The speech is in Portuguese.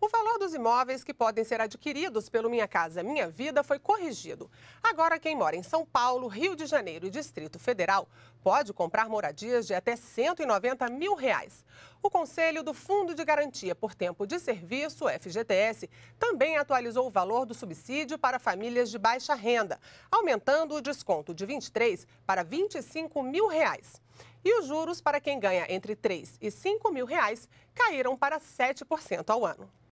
O valor dos imóveis que podem ser adquiridos pelo Minha Casa Minha Vida foi corrigido. Agora, quem mora em São Paulo, Rio de Janeiro e Distrito Federal pode comprar moradias de até 190 mil reais. O Conselho do Fundo de Garantia por Tempo de Serviço, FGTS, também atualizou o valor do subsídio para famílias de baixa renda, aumentando o desconto de 23 para 25 mil reais. E os juros para quem ganha entre 3 e 5 mil reais caíram para 7% ao ano.